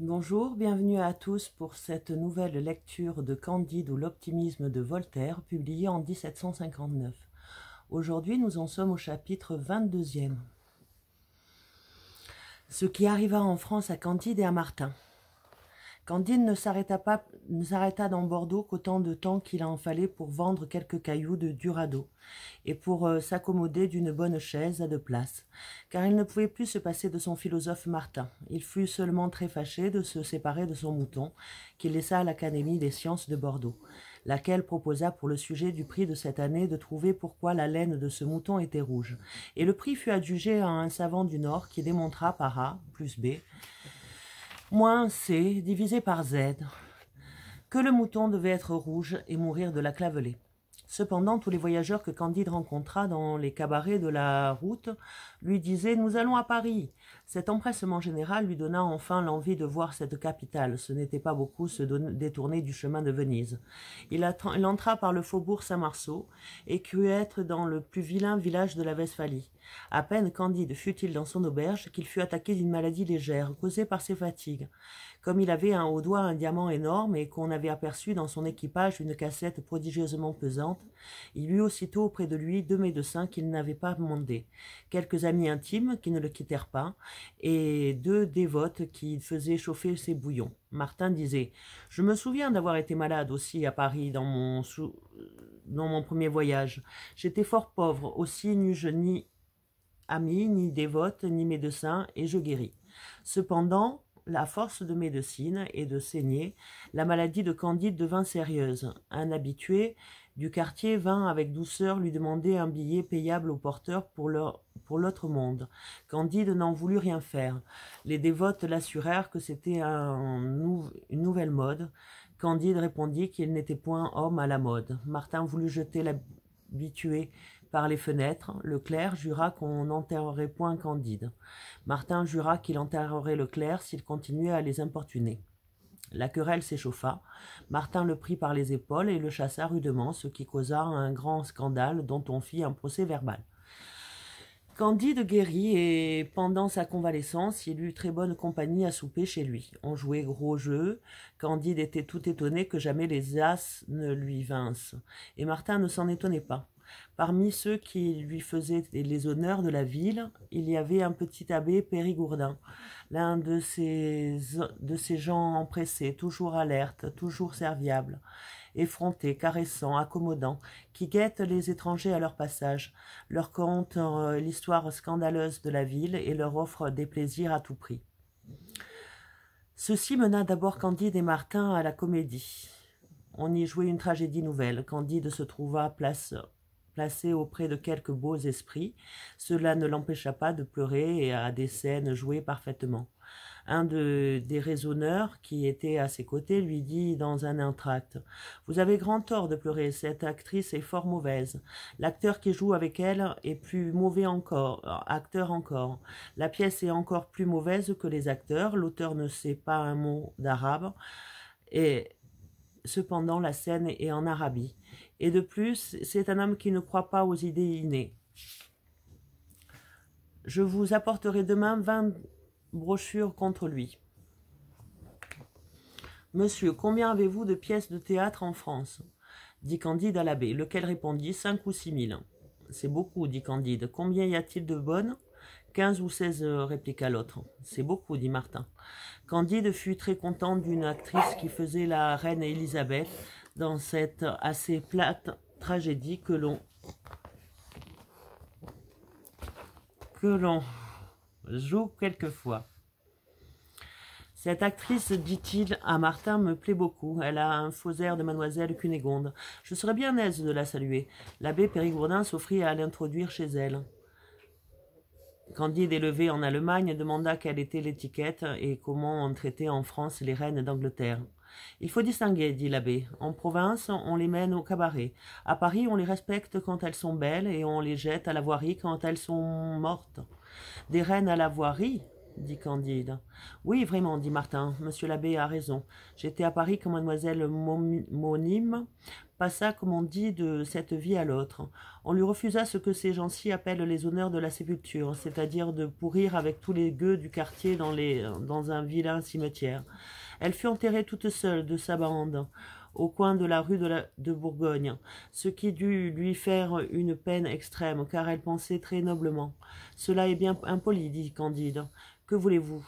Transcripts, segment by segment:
Bonjour, bienvenue à tous pour cette nouvelle lecture de Candide ou l'optimisme de Voltaire, publiée en 1759. Aujourd'hui, nous en sommes au chapitre 22e. Ce qui arriva en France à Candide et à Martin. Candide ne s'arrêta pas, ne s'arrêta dans Bordeaux qu'autant de temps qu'il en fallait pour vendre quelques cailloux de Durado et pour euh, s'accommoder d'une bonne chaise à deux places, car il ne pouvait plus se passer de son philosophe Martin. Il fut seulement très fâché de se séparer de son mouton, qu'il laissa à l'Académie des sciences de Bordeaux, laquelle proposa pour le sujet du prix de cette année de trouver pourquoi la laine de ce mouton était rouge. Et le prix fut adjugé à un savant du Nord qui démontra par A plus B moins C divisé par Z, que le mouton devait être rouge et mourir de la clavelée. Cependant, tous les voyageurs que Candide rencontra dans les cabarets de la route lui disaient « Nous allons à Paris ». Cet empressement général lui donna enfin l'envie de voir cette capitale. Ce n'était pas beaucoup se détourner du chemin de Venise. Il, entra par le faubourg Saint-Marceau et crut être dans le plus vilain village de la Westphalie. À peine Candide fut-il dans son auberge qu'il fut attaqué d'une maladie légère, causée par ses fatigues comme il avait un, au doigt un diamant énorme et qu'on avait aperçu dans son équipage une cassette prodigieusement pesante, il eut aussitôt auprès de lui deux médecins qu'il n'avait pas demandés, quelques amis intimes qui ne le quittèrent pas, et deux dévotes qui faisaient chauffer ses bouillons. Martin disait Je me souviens d'avoir été malade aussi à Paris dans mon, dans mon premier voyage. J'étais fort pauvre, aussi n'eus-je ni amis, ni dévotes, ni médecins, et je guéris. Cependant, la force de médecine et de saigner, la maladie de Candide devint sérieuse. Un habitué du quartier vint avec douceur lui demander un billet payable au porteur pour l'autre monde. Candide n'en voulut rien faire. Les dévotes l'assurèrent que c'était un une nouvelle mode. Candide répondit qu'il n'était point homme à la mode. Martin voulut jeter l'habitué par les fenêtres, hein. le clerc jura qu'on n'enterrerait point Candide. Martin jura qu'il enterrerait le clerc s'il continuait à les importuner. La querelle s'échauffa. Martin le prit par les épaules et le chassa rudement, ce qui causa un grand scandale dont on fit un procès verbal. Candide guérit et pendant sa convalescence, il eut très bonne compagnie à souper chez lui. On jouait gros jeu. Candide était tout étonné que jamais les as ne lui vinssent. Et Martin ne s'en étonnait pas. Parmi ceux qui lui faisaient les honneurs de la ville, il y avait un petit abbé périgourdin, l'un de ces, de ces gens empressés, toujours alertes, toujours serviables, effrontés, caressants, accommodants, qui guettent les étrangers à leur passage, leur content euh, l'histoire scandaleuse de la ville et leur offre des plaisirs à tout prix. Ceci mena d'abord Candide et Martin à la comédie. On y jouait une tragédie nouvelle. Candide se trouva place placé auprès de quelques beaux esprits, cela ne l'empêcha pas de pleurer et à des scènes jouées parfaitement. Un des raisonneurs qui était à ses côtés lui dit dans un intracte, Vous avez grand tort de pleurer, cette actrice est fort mauvaise. L'acteur qui joue avec elle est plus mauvais encore, acteur encore. La pièce est encore plus mauvaise que les acteurs, l'auteur ne sait pas un mot d'arabe. Et Cependant, la scène est en Arabie. Et de plus, c'est un homme qui ne croit pas aux idées innées. Je vous apporterai demain vingt brochures contre lui. Monsieur, combien avez-vous de pièces de théâtre en France dit Candide à l'abbé, lequel répondit cinq ou six mille. C'est beaucoup, dit Candide. Combien y a-t-il de bonnes 15 ou 16 euh, répliqua l'autre. C'est beaucoup, dit Martin. Candide fut très contente d'une actrice qui faisait la reine Élisabeth dans cette assez plate tragédie que l'on que l'on joue quelquefois. Cette actrice, dit-il à Martin, me plaît beaucoup. Elle a un faux air de mademoiselle Cunégonde. Je serais bien aise de la saluer. L'abbé Périgourdin s'offrit à l'introduire chez elle. Candide, élevé en Allemagne, demanda quelle était l'étiquette et comment on traitait en France les reines d'Angleterre. Il faut distinguer, dit l'abbé. En province, on les mène au cabaret. À Paris, on les respecte quand elles sont belles et on les jette à la voirie quand elles sont mortes. Des reines à la voirie, dit Candide. Oui, vraiment, dit Martin. Monsieur l'abbé a raison. J'étais à Paris quand mademoiselle Monime passa, comme on dit, de cette vie à l'autre. On lui refusa ce que ces gens-ci appellent les honneurs de la sépulture, c'est-à-dire de pourrir avec tous les gueux du quartier dans, les, dans un vilain cimetière. Elle fut enterrée toute seule de sa bande au coin de la rue de, la, de, Bourgogne, ce qui dut lui faire une peine extrême, car elle pensait très noblement. Cela est bien impoli, dit Candide. Que voulez-vous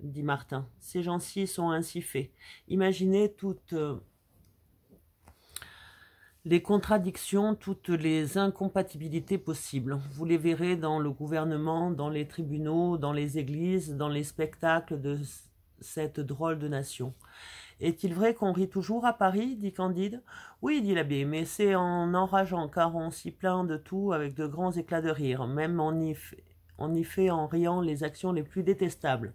dit Martin. Ces gens-ci sont ainsi faits. Imaginez toutes euh, les contradictions, toutes les incompatibilités possibles. Vous les verrez dans le gouvernement, dans les tribunaux, dans les églises, dans les spectacles de cette drôle de nation. Est-il vrai qu'on rit toujours à Paris dit Candide. Oui, dit l'abbé, mais c'est en enrageant, car on s'y plaint de tout avec de grands éclats de rire, même en If en y fait en riant les actions les plus détestables.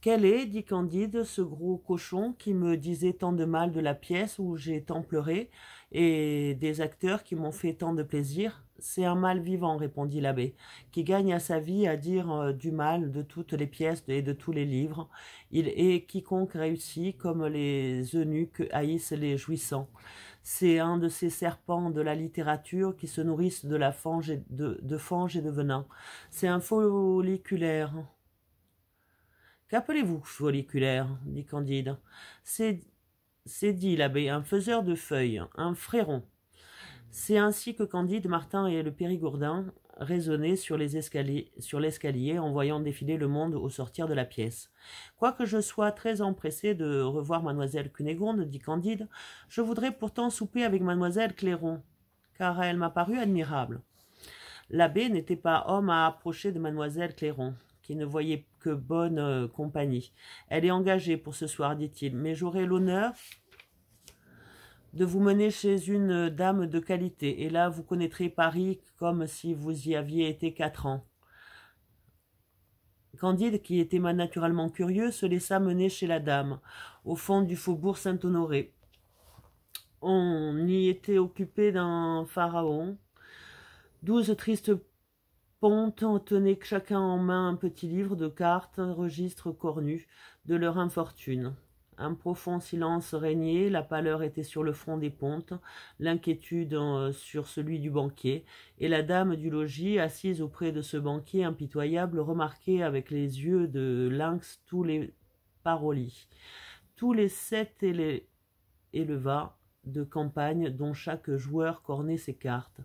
Quel est, dit Candide, ce gros cochon qui me disait tant de mal de la pièce où j'ai tant pleuré, et des acteurs qui m'ont fait tant de plaisir C'est un mal vivant, répondit l'abbé, qui gagne à sa vie à dire euh, du mal de toutes les pièces et de tous les livres. Il est quiconque réussit comme les eunuques haïssent les jouissants. C'est un de ces serpents de la littérature qui se nourrissent de la fange et de, fange et de venin. C'est un folliculaire. Qu'appelez-vous folliculaire dit Candide. C'est dit l'abbé, un faiseur de feuilles, un fréron. C'est ainsi que Candide, Martin et le Périgourdin raisonner sur l'escalier en voyant défiler le monde au sortir de la pièce. Quoique je sois très empressé de revoir mademoiselle Cunégonde, dit Candide, je voudrais pourtant souper avec mademoiselle Clairon, car elle m'a paru admirable. L'abbé n'était pas homme à approcher de mademoiselle Clairon, qui ne voyait que bonne euh, compagnie. Elle est engagée pour ce soir, dit-il, mais j'aurai l'honneur de vous mener chez une dame de qualité. Et là, vous connaîtrez Paris comme si vous y aviez été quatre ans. Candide, qui était naturellement curieux, se laissa mener chez la dame, au fond du faubourg Saint-Honoré. On y était occupé d'un pharaon. Douze tristes pontes tenaient chacun en main un petit livre de cartes, registre cornu de leur infortune. Un profond silence régnait, la pâleur était sur le front des pontes, l'inquiétude euh, sur celui du banquier, et la dame du logis, assise auprès de ce banquier impitoyable, remarquait avec les yeux de lynx tous les parolis, Tous les sept de campagne dont chaque joueur cornait ses cartes.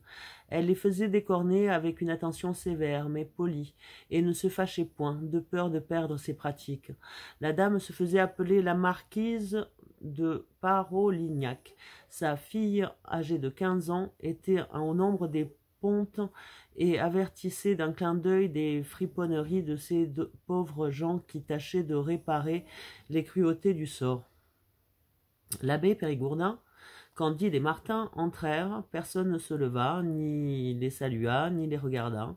Elle les faisait décorner avec une attention sévère mais polie, et ne se fâchait point, de peur de perdre ses pratiques. La dame se faisait appeler la marquise de Parolignac. Sa fille, âgée de quinze ans, était au nombre des pontes et avertissait d'un clin d'œil des friponneries de ces pauvres gens qui tâchaient de réparer les cruautés du sort. L'abbé Périgourdin, Candide et Martin entrèrent, personne ne se leva, ni les salua, ni les regarda.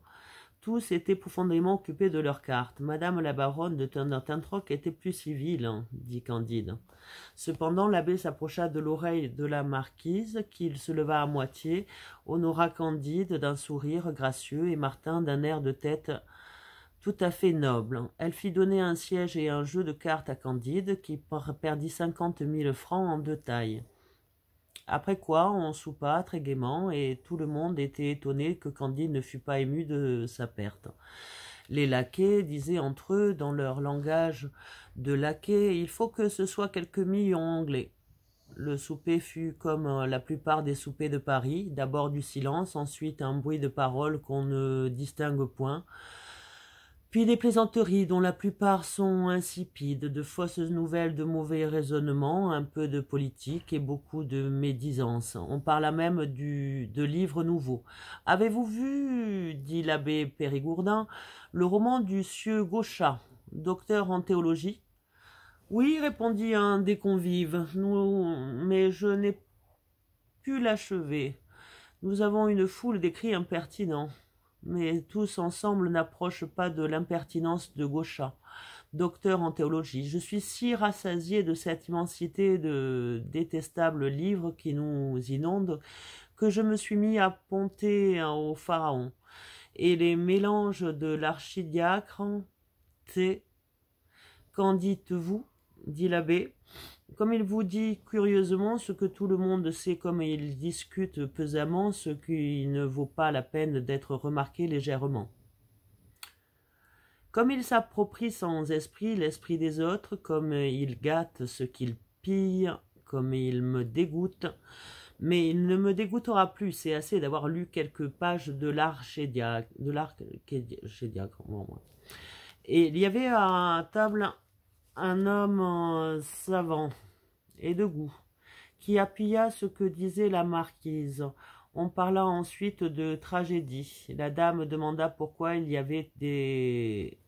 Tous étaient profondément occupés de leurs cartes. Madame la baronne de Tintrock était plus civile, dit Candide. Cependant, l'abbé s'approcha de l'oreille de la marquise, qu'il se leva à moitié, honora Candide d'un sourire gracieux et Martin d'un air de tête tout à fait noble. Elle fit donner un siège et un jeu de cartes à Candide, qui perdit cinquante mille francs en deux tailles. Après quoi, on soupa très gaiement, et tout le monde était étonné que Candide ne fût pas ému de sa perte. Les laquais disaient entre eux, dans leur langage de laquais, il faut que ce soit quelques millions anglais. Le souper fut comme euh, la plupart des soupers de Paris, d'abord du silence, ensuite un bruit de paroles qu'on ne distingue point, puis des plaisanteries dont la plupart sont insipides, de fausses nouvelles, de mauvais raisonnements, un peu de politique et beaucoup de médisance. On parla même du, de livres nouveaux. Avez-vous vu, dit l'abbé Périgourdin, le roman du sieur Gauchat, docteur en théologie Oui, répondit un des convives, mais je n'ai pu l'achever. Nous avons une foule d'écrits impertinents mais tous ensemble n'approchent pas de l'impertinence de Gauchat, docteur en théologie. Je suis si rassasié de cette immensité de détestables livres qui nous inondent que je me suis mis à ponter au pharaon. Et les mélanges de l'archidiacre, c'est... Qu'en dites-vous dit l'abbé comme il vous dit curieusement ce que tout le monde sait, comme il discute pesamment, ce qui ne vaut pas la peine d'être remarqué légèrement. Comme il s'approprie sans esprit l'esprit des autres, comme il gâte ce qu'il pille, comme il me dégoûte, mais il ne me dégoûtera plus, c'est assez d'avoir lu quelques pages de l'archédiacre. Et il y avait à table un homme euh, savant et de goût, qui appuya ce que disait la marquise. On parla ensuite de tragédie. La dame demanda pourquoi il y avait des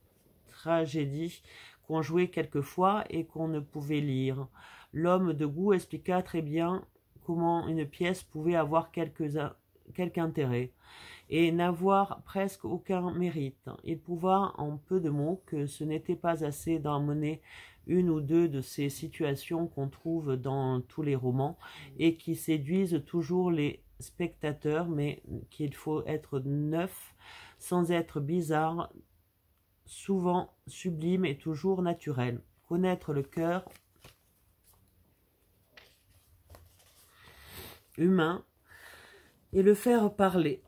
tragédies qu'on jouait quelquefois et qu'on ne pouvait lire. L'homme de goût expliqua très bien comment une pièce pouvait avoir quelques quelque intérêt et n'avoir presque aucun mérite et pouvoir en peu de mots que ce n'était pas assez d'emmener une ou deux de ces situations qu'on trouve dans tous les romans et qui séduisent toujours les spectateurs mais qu'il faut être neuf sans être bizarre souvent sublime et toujours naturel connaître le cœur humain et le faire parler.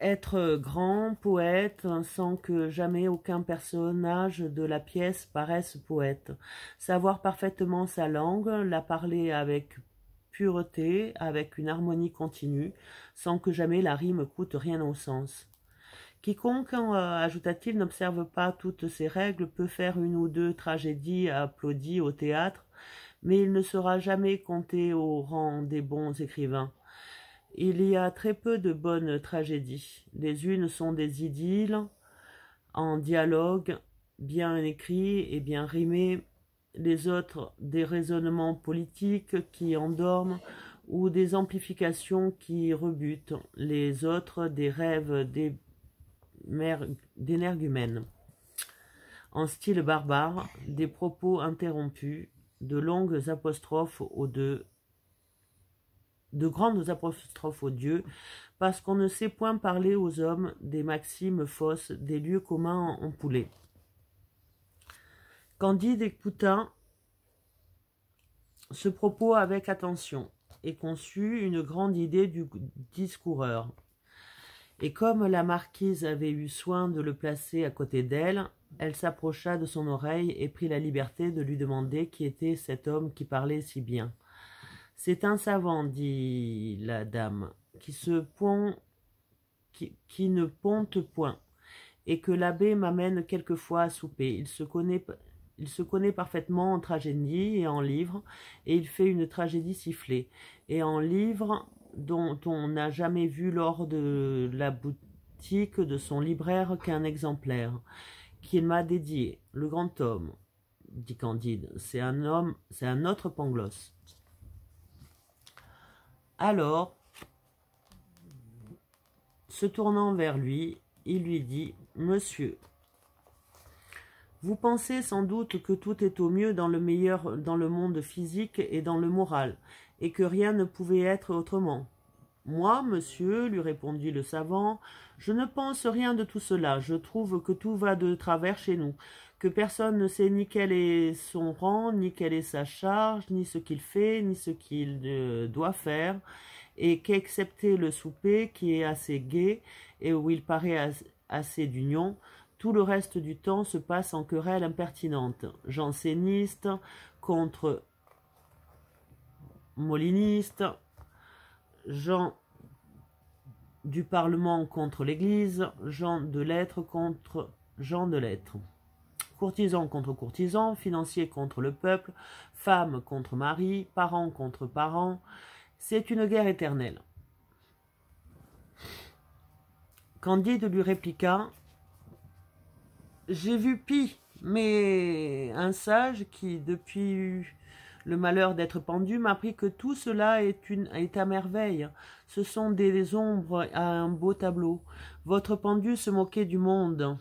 Être grand poète hein, sans que jamais aucun personnage de la pièce paraisse poète. Savoir parfaitement sa langue, la parler avec pureté, avec une harmonie continue, sans que jamais la rime coûte rien au sens. Quiconque, hein, ajouta-t-il, n'observe pas toutes ces règles peut faire une ou deux tragédies applaudies au théâtre, mais il ne sera jamais compté au rang des bons écrivains. Il y a très peu de bonnes tragédies. Les unes sont des idylles, en dialogue, bien écrits et bien rimé, les autres des raisonnements politiques qui endorment ou des amplifications qui rebutent, les autres des rêves des d'énergumène. En style barbare, des propos interrompus, de longues apostrophes aux deux de grandes apostrophes aux dieux, parce qu'on ne sait point parler aux hommes des maximes fausses, des lieux communs en poulet. Candide écouta ce propos avec attention et conçut une grande idée du discoureur. Et comme la marquise avait eu soin de le placer à côté d'elle, elle s'approcha de son oreille et prit la liberté de lui demander qui était cet homme qui parlait si bien. C'est un savant, dit la dame, qui se qui, ne ponte point, et que l'abbé m'amène quelquefois à souper. Il se connaît, il se connaît parfaitement en tragédie et en livre, et il fait une tragédie sifflée, et en livre dont on n'a jamais vu lors de la boutique de son libraire qu'un exemplaire, qu'il m'a dédié, le grand homme, dit Candide, c'est un homme, c'est un autre Pangloss. Alors, se tournant vers lui, il lui dit, « Monsieur, vous pensez sans doute que tout est au mieux dans le meilleur dans le monde physique et dans le moral, et que rien ne pouvait être autrement. Moi, monsieur, lui répondit le savant, je ne pense rien de tout cela, je trouve que tout va de travers chez nous que personne ne sait ni quel est son rang, ni quelle est sa charge, ni ce qu'il fait, ni ce qu'il euh, doit faire, et qu'excepté le souper, qui est assez gai, et où il paraît assez d'union, tout le reste du temps se passe en querelle impertinente, janséniste contre moliniste, Jean du Parlement contre l'Église, Jean de lettres contre Jean de lettres. Courtisans contre courtisans, financier contre le peuple, femme contre mari, parents contre parents, C'est une guerre éternelle. Candide lui répliqua J'ai vu pis, mais un sage qui, depuis le malheur d'être pendu, m'a appris que tout cela est, une, est à merveille. Ce sont des ombres à un beau tableau. Votre pendu se moquait du monde,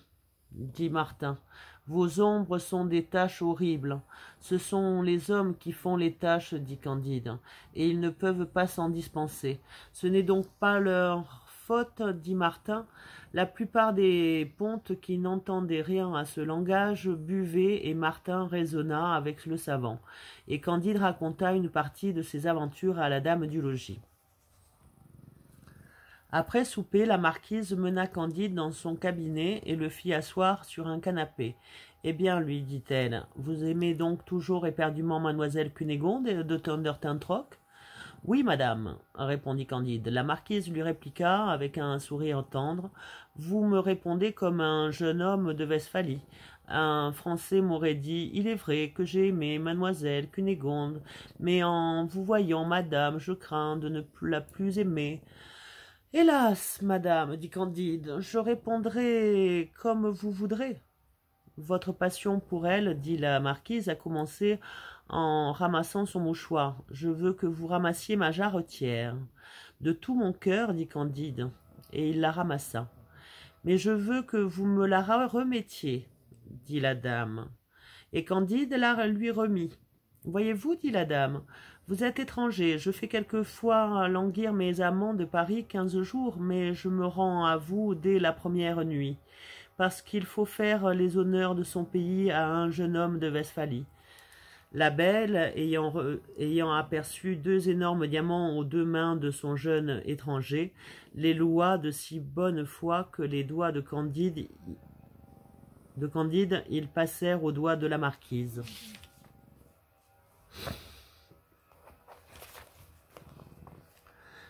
dit Martin. Vos ombres sont des tâches horribles. Ce sont les hommes qui font les tâches, dit Candide, et ils ne peuvent pas s'en dispenser. Ce n'est donc pas leur faute, dit Martin. La plupart des pontes qui n'entendaient rien à ce langage buvaient et Martin raisonna avec le savant. Et Candide raconta une partie de ses aventures à la dame du logis. Après souper, la marquise mena Candide dans son cabinet et le fit asseoir sur un canapé. Eh bien, lui dit-elle, vous aimez donc toujours éperdument mademoiselle Cunégonde de Tintrock ?»« oui, madame, répondit Candide. La marquise lui répliqua avec un sourire tendre. Vous me répondez comme un jeune homme de Westphalie. Un Français m'aurait dit Il est vrai que j'ai aimé mademoiselle Cunégonde, mais en vous voyant, madame, je crains de ne plus la plus aimer. Hélas, madame, dit Candide, je répondrai comme vous voudrez. Votre passion pour elle, dit la marquise, a commencé en ramassant son mouchoir. Je veux que vous ramassiez ma jarretière. De tout mon cœur, dit Candide, et il la ramassa. Mais je veux que vous me la remettiez, dit la dame. Et Candide la lui remit. Voyez-vous, dit la dame, vous êtes étranger, je fais quelquefois languir mes amants de Paris quinze jours, mais je me rends à vous dès la première nuit, parce qu'il faut faire les honneurs de son pays à un jeune homme de Westphalie. La belle, ayant, ayant aperçu deux énormes diamants aux deux mains de son jeune étranger, les loua de si bonne foi que les doigts de Candide, de Candide ils passèrent aux doigts de la marquise.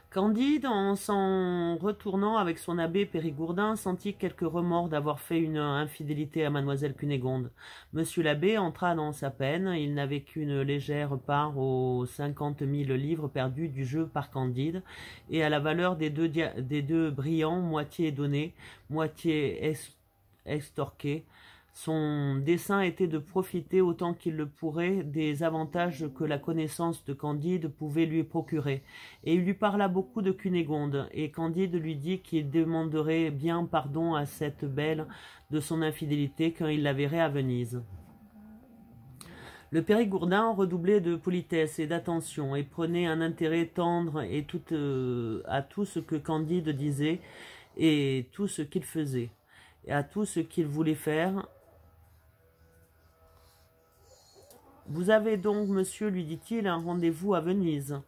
Candide, en s'en retournant avec son abbé Périgourdin, sentit quelque remords d'avoir fait une infidélité à mademoiselle Cunégonde. Monsieur l'abbé entra dans sa peine, il n'avait qu'une légère part aux cinquante mille livres perdus du jeu par Candide, et à la valeur des deux, des deux brillants, moitié donnés, moitié extorqués, son dessein était de profiter autant qu'il le pourrait des avantages que la connaissance de Candide pouvait lui procurer. Et il lui parla beaucoup de Cunégonde, et Candide lui dit qu'il demanderait bien pardon à cette belle de son infidélité quand il la verrait à Venise. Le Périgourdin redoublait de politesse et d'attention et prenait un intérêt tendre et euh, à tout ce que Candide disait et tout ce qu'il faisait, et à tout ce qu'il voulait faire Vous avez donc, monsieur, lui dit-il, un rendez-vous à Venise.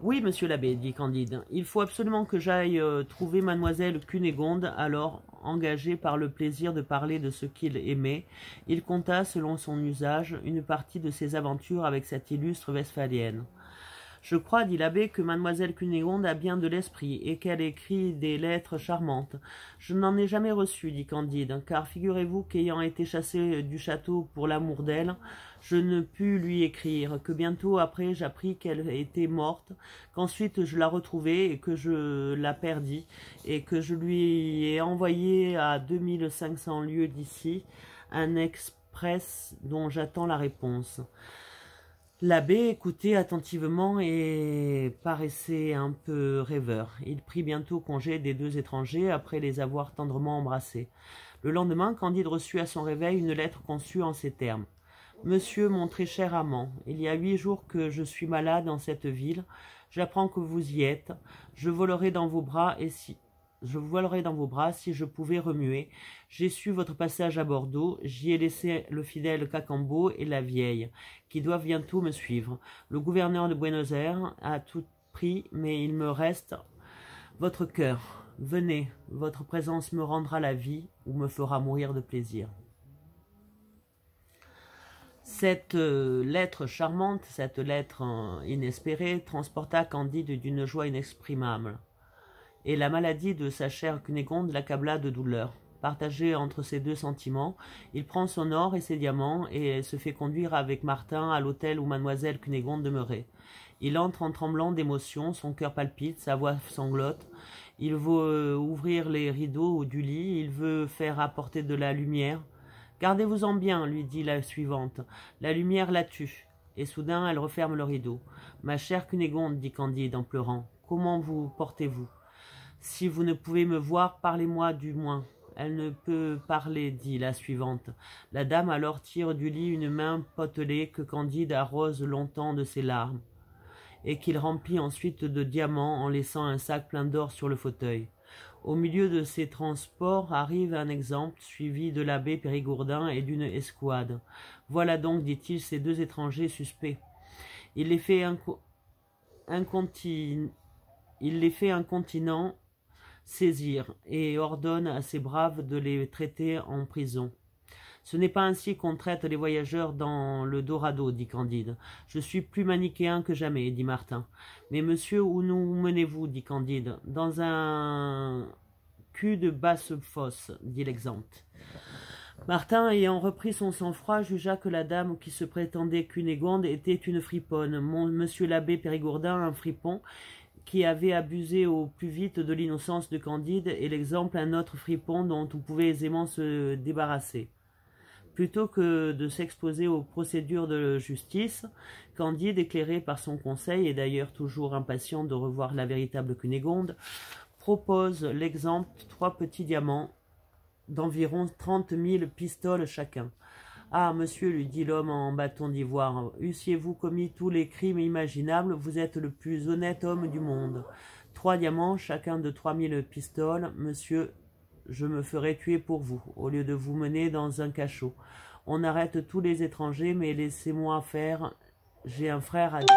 Oui, monsieur l'abbé, dit Candide. Il faut absolument que j'aille euh, trouver mademoiselle Cunégonde. Alors, engagé par le plaisir de parler de ce qu'il aimait, il conta, selon son usage, une partie de ses aventures avec cette illustre Westphalienne. Je crois, dit l'abbé, que mademoiselle Cunégonde a bien de l'esprit, et qu'elle écrit des lettres charmantes. Je n'en ai jamais reçu, dit Candide, car figurez-vous qu'ayant été chassé du château pour l'amour d'elle, je ne pus lui écrire, que bientôt après j'appris qu'elle était morte, qu'ensuite je la retrouvai et que je la perdis, et que je lui ai envoyé à 2500 lieues d'ici un express dont j'attends la réponse. L'abbé écoutait attentivement et paraissait un peu rêveur. Il prit bientôt congé des deux étrangers après les avoir tendrement embrassés. Le lendemain, Candide reçut à son réveil une lettre conçue en ces termes. Monsieur mon très cher amant, il y a huit jours que je suis malade dans cette ville, j'apprends que vous y êtes, je volerai dans vos bras et si je voilerais dans vos bras si je pouvais remuer. J'ai su votre passage à Bordeaux, j'y ai laissé le fidèle Cacambo et la vieille, qui doivent bientôt me suivre. Le gouverneur de Buenos Aires a tout pris, mais il me reste votre cœur. Venez, votre présence me rendra la vie ou me fera mourir de plaisir. Cette euh, lettre charmante, cette lettre euh, inespérée, transporta Candide d'une joie inexprimable et la maladie de sa chère Cunégonde l'accabla de douleur. Partagé entre ces deux sentiments, il prend son or et ses diamants et se fait conduire avec Martin à l'hôtel où mademoiselle Cunégonde demeurait. Il entre en tremblant d'émotion, son cœur palpite, sa voix sanglote. Il veut euh, ouvrir les rideaux du lit, il veut faire apporter de la lumière. Gardez-vous-en bien, lui dit la suivante. La lumière la tue. Et soudain, elle referme le rideau. Ma chère Cunégonde, dit Candide en pleurant, comment vous portez-vous si vous ne pouvez me voir, parlez-moi du moins. Elle ne peut parler, dit la suivante. La dame alors tire du lit une main potelée que Candide arrose longtemps de ses larmes, et qu'il remplit ensuite de diamants en laissant un sac plein d'or sur le fauteuil. Au milieu de ces transports arrive un exemple suivi de l'abbé Périgourdin et d'une escouade. Voilà donc, dit-il, ces deux étrangers suspects. Il les fait incontinent. Il les fait incontinent saisir et ordonne à ses braves de les traiter en prison. Ce n'est pas ainsi qu'on traite les voyageurs dans le Dorado, dit Candide. Je suis plus manichéen que jamais, dit Martin. Mais monsieur, où nous menez-vous dit Candide. Dans un cul de basse fosse, dit l'exempt. Martin, ayant repris son sang-froid, jugea que la dame qui se prétendait Cunégonde était une friponne, monsieur l'abbé Périgourdin un fripon, qui avait abusé au plus vite de l'innocence de Candide et l'exemple d'un autre fripon dont on pouvait aisément se débarrasser. Plutôt que de s'exposer aux procédures de justice, Candide, éclairé par son conseil et d'ailleurs toujours impatient de revoir la véritable Cunégonde, propose l'exemple trois petits diamants d'environ trente mille pistoles chacun. Ah, monsieur, lui dit l'homme en bâton d'ivoire, eussiez-vous commis tous les crimes imaginables, vous êtes le plus honnête homme du monde. Trois diamants, chacun de trois mille pistoles, monsieur, je me ferai tuer pour vous, au lieu de vous mener dans un cachot. On arrête tous les étrangers, mais laissez-moi faire, j'ai un frère à Dieppe,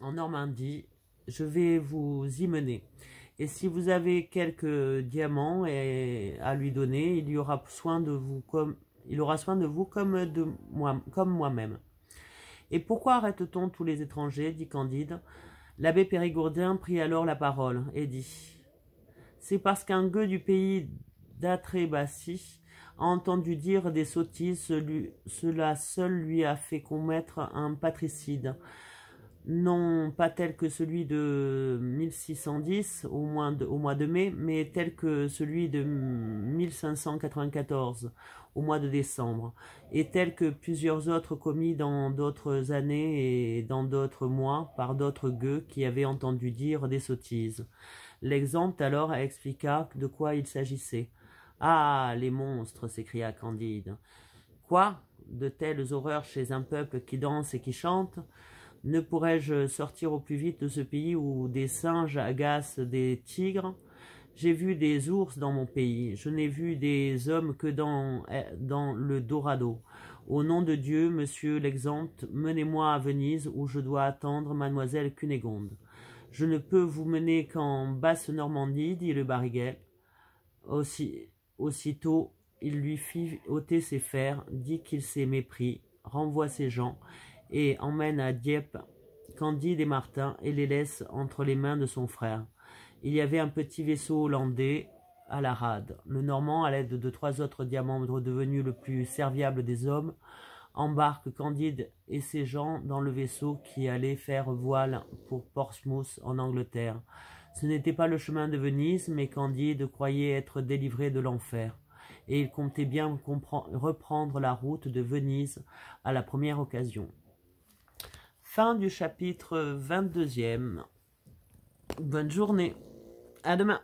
à en Normandie, je vais vous y mener. Et si vous avez quelques diamants à lui donner, il y aura soin de vous comme il aura soin de vous comme de moi comme moi-même. Et pourquoi arrête-t-on tous les étrangers dit Candide. L'abbé Périgourdin prit alors la parole et dit C'est parce qu'un gueux du pays d'Atrébatie a entendu dire des sottises, cela seul lui a fait commettre un patricide non pas tel que celui de 1610 au, moins de, au mois de mai, mais tel que celui de 1594 au mois de décembre, et tel que plusieurs autres commis dans d'autres années et dans d'autres mois par d'autres gueux qui avaient entendu dire des sottises. L'exemple alors expliqua de quoi il s'agissait. Ah, les monstres s'écria Candide. Quoi De telles horreurs chez un peuple qui danse et qui chante ne pourrais-je sortir au plus vite de ce pays où des singes agacent des tigres J'ai vu des ours dans mon pays, je n'ai vu des hommes que dans, eh, dans le Dorado. Au nom de Dieu, monsieur l'exempt, menez-moi à Venise où je dois attendre mademoiselle Cunégonde. Je ne peux vous mener qu'en basse Normandie, dit le bariguel. aussitôt, il lui fit ôter ses fers, dit qu'il s'est mépris, renvoie ses gens, et emmène à Dieppe Candide et Martin et les laisse entre les mains de son frère. Il y avait un petit vaisseau hollandais à la rade. Le Normand, à l'aide de trois autres diamants devenus le plus serviable des hommes, embarque Candide et ses gens dans le vaisseau qui allait faire voile pour Portsmouth en Angleterre. Ce n'était pas le chemin de Venise, mais Candide croyait être délivré de l'enfer, et il comptait bien reprendre la route de Venise à la première occasion fin du chapitre 22e. Bonne journée. À demain.